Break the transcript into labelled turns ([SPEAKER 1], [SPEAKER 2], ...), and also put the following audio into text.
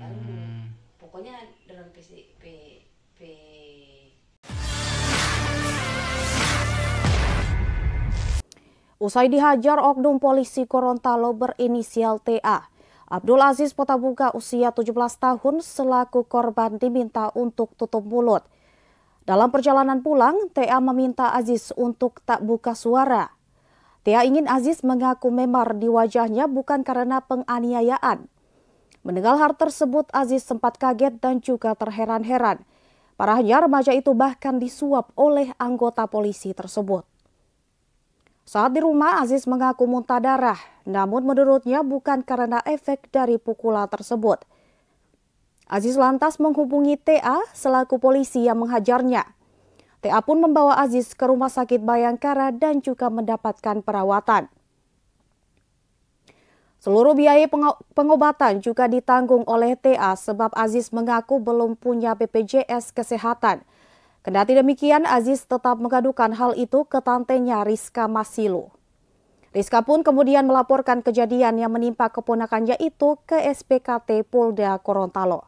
[SPEAKER 1] hmm.
[SPEAKER 2] pokoknya dalam PC, P, P
[SPEAKER 1] Usai dihajar oknum polisi Korontalo berinisial TA, Abdul Aziz Potabuga usia 17 tahun selaku korban diminta untuk tutup mulut. Dalam perjalanan pulang, TA meminta Aziz untuk tak buka suara. TA ingin Aziz mengaku memar di wajahnya bukan karena penganiayaan. Mendengar hal tersebut, Aziz sempat kaget dan juga terheran-heran. Parahnya remaja itu bahkan disuap oleh anggota polisi tersebut. Saat di rumah, Aziz mengaku muntah darah, namun menurutnya bukan karena efek dari pukulan tersebut. Aziz lantas menghubungi TA selaku polisi yang menghajarnya. TA pun membawa Aziz ke rumah sakit Bayangkara dan juga mendapatkan perawatan. Seluruh biaya pengobatan juga ditanggung oleh TA sebab Aziz mengaku belum punya BPJS Kesehatan. Kendati demikian, Aziz tetap mengadukan hal itu ke tantenya Rizka Masilu. Rizka pun kemudian melaporkan kejadian yang menimpa keponakannya itu ke SPKT Polda Gorontalo.